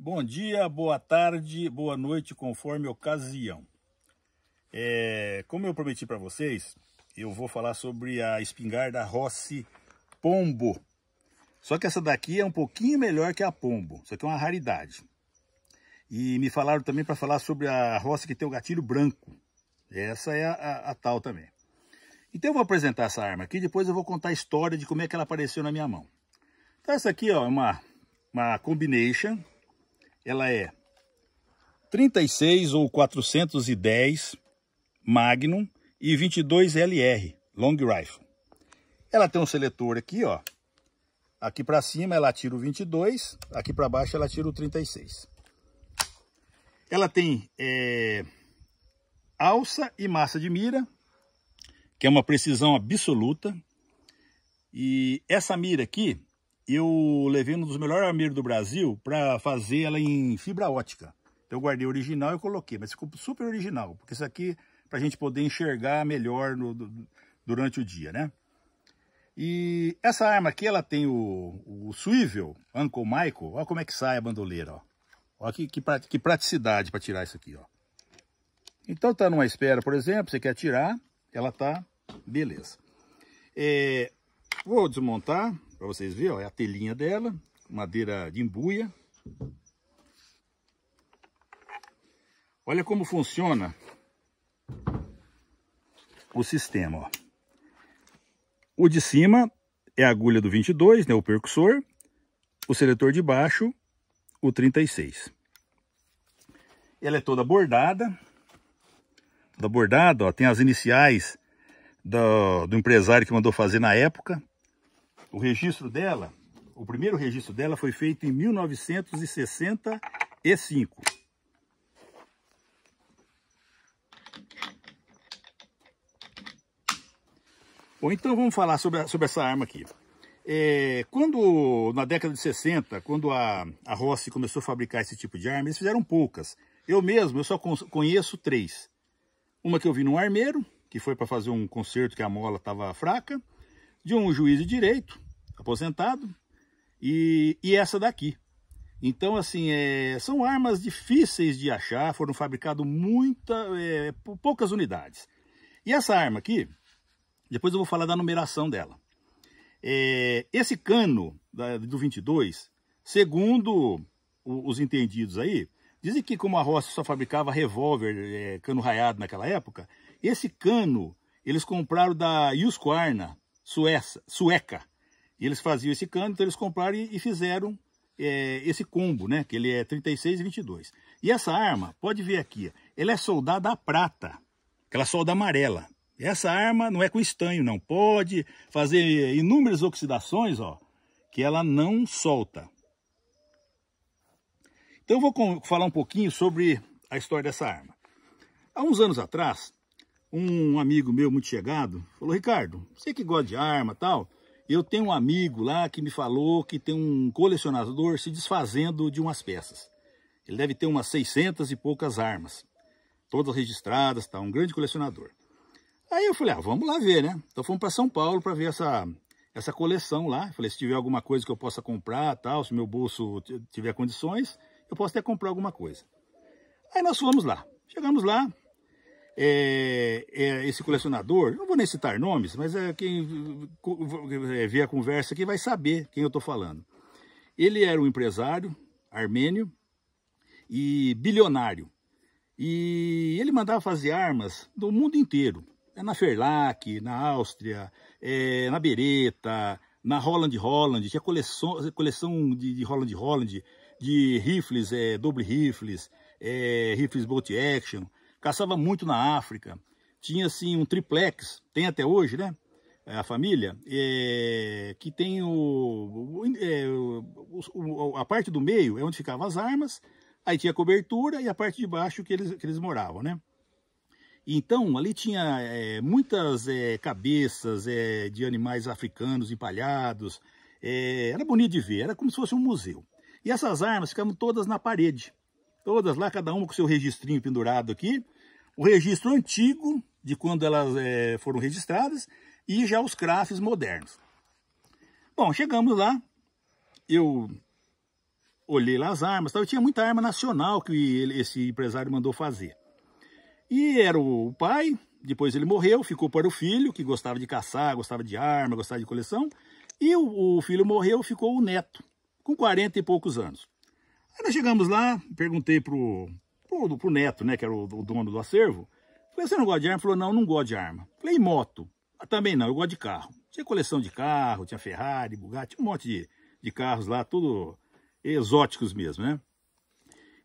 Bom dia, boa tarde, boa noite, conforme ocasião. É, como eu prometi para vocês, eu vou falar sobre a espingarda Rossi Pombo. Só que essa daqui é um pouquinho melhor que a Pombo, isso aqui é uma raridade. E me falaram também para falar sobre a Rossi que tem o gatilho branco. Essa é a, a, a tal também. Então eu vou apresentar essa arma aqui, depois eu vou contar a história de como é que ela apareceu na minha mão. Então essa aqui ó, é uma, uma combination ela é 36 ou 410 Magnum e 22 LR Long Rifle. Ela tem um seletor aqui, ó. Aqui para cima ela tira o 22, aqui para baixo ela tira o 36. Ela tem é, alça e massa de mira, que é uma precisão absoluta. E essa mira aqui, eu levei um dos melhores armeiros do Brasil para fazer ela em fibra ótica. Então eu guardei o original e coloquei, mas ficou super original, porque isso aqui para a gente poder enxergar melhor no, durante o dia, né? E essa arma aqui, ela tem o, o swivel, Uncle Michael, olha como é que sai a bandoleira, ó. Olha que, que, que praticidade para tirar isso aqui, ó. Então tá numa espera, por exemplo, você quer tirar, ela tá, beleza. É, vou desmontar, para vocês verem, ó, é a telinha dela, madeira de embuia. Olha como funciona o sistema. Ó. O de cima é a agulha do 22, né, o percussor. O seletor de baixo, o 36. Ela é toda bordada. Toda bordada, ó, tem as iniciais do, do empresário que mandou fazer na época. O registro dela, o primeiro registro dela foi feito em 1965. Bom, então vamos falar sobre, sobre essa arma aqui. É, quando, na década de 60, quando a, a Rossi começou a fabricar esse tipo de arma, eles fizeram poucas. Eu mesmo, eu só conheço três. Uma que eu vi num armeiro, que foi para fazer um conserto que a mola estava fraca de um juiz de direito, aposentado, e, e essa daqui. Então, assim, é, são armas difíceis de achar, foram fabricadas muita, é, poucas unidades. E essa arma aqui, depois eu vou falar da numeração dela. É, esse cano da, do 22, segundo o, os entendidos aí, dizem que como a Rossi só fabricava revólver, é, cano raiado naquela época, esse cano eles compraram da Husqvarna, sueça, sueca. E eles faziam esse cano, então eles compraram e, fizeram é, esse combo, né? Que ele é 36 e 22. E essa arma, pode ver aqui, ela é soldada a prata, aquela solda amarela. Essa arma não é com estanho, não. Pode fazer inúmeras oxidações, ó, que ela não solta. Então eu vou falar um pouquinho sobre a história dessa arma. Há uns anos atrás, um amigo meu muito chegado falou, Ricardo, você que gosta de arma tal, eu tenho um amigo lá que me falou que tem um colecionador se desfazendo de umas peças. Ele deve ter umas 600 e poucas armas, todas registradas, tá? um grande colecionador. Aí eu falei, ah, vamos lá ver, né? Então fomos para São Paulo para ver essa, essa coleção lá. falei, se tiver alguma coisa que eu possa comprar, tal, se meu bolso tiver condições, eu posso até comprar alguma coisa. Aí nós fomos lá. Chegamos lá, é, é, esse colecionador, não vou nem citar nomes, mas é quem é, vê a conversa aqui vai saber quem eu estou falando. Ele era um empresário armênio e bilionário. E ele mandava fazer armas do mundo inteiro. É na Ferlac, na Áustria, é, na Beretta, na Holland Holland. Tinha coleção, coleção de, de Holland Holland, de rifles, é, rifles, é, rifles bolt action caçava muito na África, tinha assim um triplex, tem até hoje, né? É, a família, é, que tem o, é, o, A parte do meio é onde ficavam as armas, aí tinha a cobertura e a parte de baixo que eles, que eles moravam, né? Então, ali tinha é, muitas é, cabeças é, de animais africanos empalhados, era bonito de ver, era como se fosse um museu. E essas armas ficavam todas na parede todas lá, cada uma com seu registrinho pendurado aqui. O registro antigo, de quando elas é, foram registradas, e já os crafts modernos. Bom, chegamos lá, eu olhei lá as armas, tal, tinha muita arma nacional que ele, esse empresário mandou fazer. E era o pai, depois ele morreu, ficou para o filho, que gostava de caçar, gostava de arma, gostava de coleção, e o, o filho morreu, ficou o neto, com 40 e poucos anos. Aí nós chegamos lá, perguntei pro, pro, pro neto, né, que era o, o dono do acervo. Falei, você não gosta de arma? Ele falou, não, não gosto de arma. Falei, e moto? Ah, também não, eu gosto de carro. Tinha coleção de carro, tinha Ferrari, Bugatti, um monte de, de carros lá, tudo exóticos mesmo, né?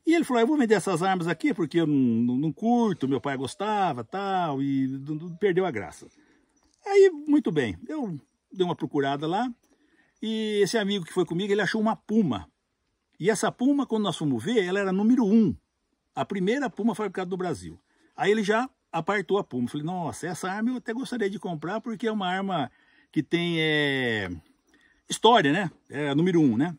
E ele falou, ah, eu vou vender essas armas aqui porque eu não, não, não curto, meu pai gostava, tal, e perdeu a graça. Aí, muito bem, eu dei uma procurada lá, e esse amigo que foi comigo, ele achou uma puma, e essa Puma, quando nós fomos ver, ela era número um. A primeira Puma fabricada do Brasil. Aí ele já apartou a Puma. Falei, nossa, essa arma eu até gostaria de comprar porque é uma arma que tem é... história, né? É a número um, né?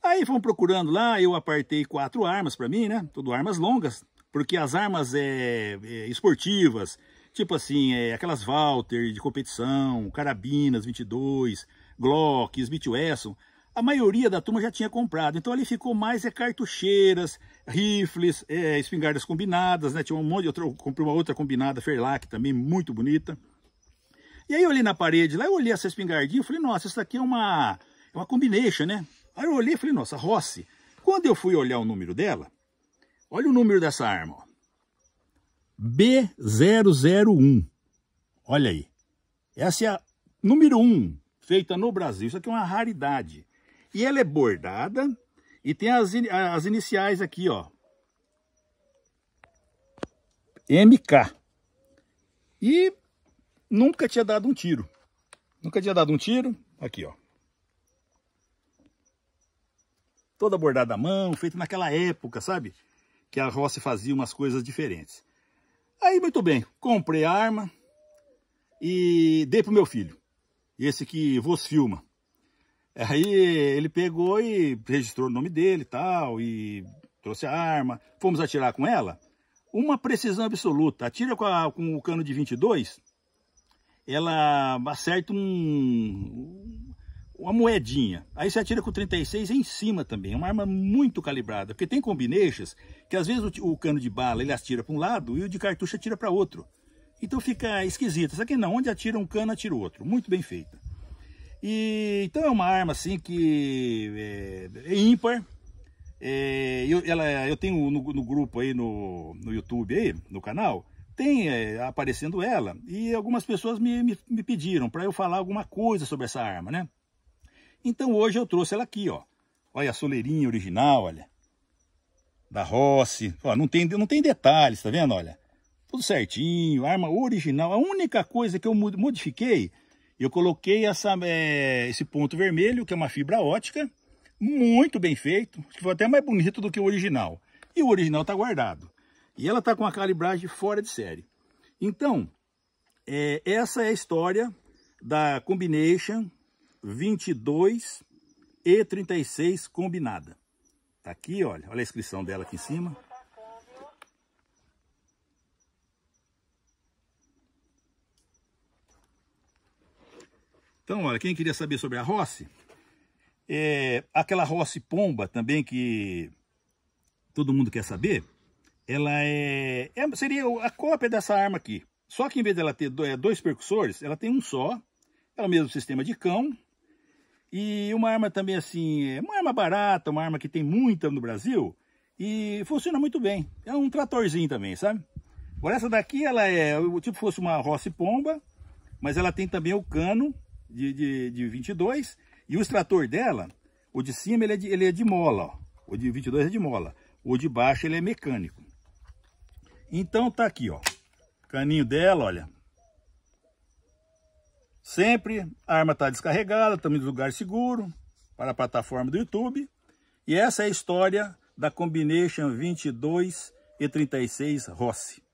Aí fomos procurando lá, eu apartei quatro armas para mim, né? Tudo armas longas, porque as armas é, é esportivas, tipo assim, é, aquelas Walter de competição, carabinas 22, Glock, Smith Wesson, a maioria da turma já tinha comprado. Então ali ficou mais é, cartucheiras, rifles, é, espingardas combinadas, né? Tinha um monte de outra, eu comprei uma outra combinada, Ferlac também, muito bonita. E aí eu olhei na parede lá, eu olhei essa espingardinha e falei, nossa, isso aqui é uma, é uma combination, né? Aí eu olhei e falei, nossa, Rossi. Quando eu fui olhar o número dela, olha o número dessa arma, ó. B001. Olha aí. Essa é a número 1, um, feita no Brasil. Isso aqui é uma raridade. E ela é bordada e tem as, as iniciais aqui, ó. MK. E nunca tinha dado um tiro. Nunca tinha dado um tiro. Aqui, ó. Toda bordada à mão, feita naquela época, sabe? Que a Rossi fazia umas coisas diferentes. Aí, muito bem, comprei a arma e dei pro meu filho. Esse que vos filma. Aí ele pegou e registrou o nome dele e tal, e trouxe a arma. Fomos atirar com ela. Uma precisão absoluta. Atira com, a, com o cano de 22, ela acerta um, uma moedinha. Aí você atira com 36 em cima também. É uma arma muito calibrada. Porque tem combinations que às vezes o, o cano de bala ele atira para um lado e o de cartucho atira para outro. Então fica esquisito. Só que não, onde atira um cano, atira outro. Muito bem feita. E, então é uma arma assim que é, é ímpar. É, eu, ela, eu tenho no, no grupo aí no, no YouTube aí, no canal, tem é, aparecendo ela e algumas pessoas me, me, me pediram para eu falar alguma coisa sobre essa arma, né? Então hoje eu trouxe ela aqui, ó. Olha a soleirinha original, olha. Da Rossi. Ó, não tem, não tem detalhes, tá vendo? Olha. Tudo certinho, arma original. A única coisa que eu modifiquei eu coloquei essa, é, esse ponto vermelho, que é uma fibra ótica, muito bem feito, que foi até mais bonito do que o original. E o original está guardado. E ela está com a calibragem fora de série. Então, é, essa é a história da Combination 22 e 36 combinada. Está aqui, olha, olha a inscrição dela aqui em cima. Então, olha, quem queria saber sobre a roce, é, aquela roce pomba também que todo mundo quer saber, ela é, é, seria a cópia dessa arma aqui. Só que em vez dela ter é, dois percussores, ela tem um só. É o mesmo sistema de cão. E uma arma também assim, uma arma barata, uma arma que tem muita no Brasil. E funciona muito bem. É um tratorzinho também, sabe? Agora essa daqui, ela é tipo fosse uma Rossi pomba. Mas ela tem também o cano de, de, de 22 e o extrator dela, o de cima ele é de, ele é de mola, ó. o de 22 é de mola, o de baixo ele é mecânico. Então tá aqui, ó, caninho dela, olha. Sempre a arma tá descarregada, também em lugar seguro, para a plataforma do YouTube. E essa é a história da Combination 22 e 36 Rossi.